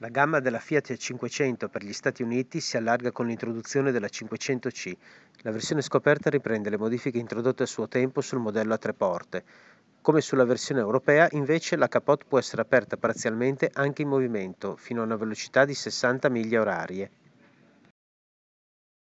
La gamma della Fiat 500 per gli Stati Uniti si allarga con l'introduzione della 500C. La versione scoperta riprende le modifiche introdotte a suo tempo sul modello a tre porte. Come sulla versione europea, invece, la capote può essere aperta parzialmente anche in movimento, fino a una velocità di 60 miglia orarie.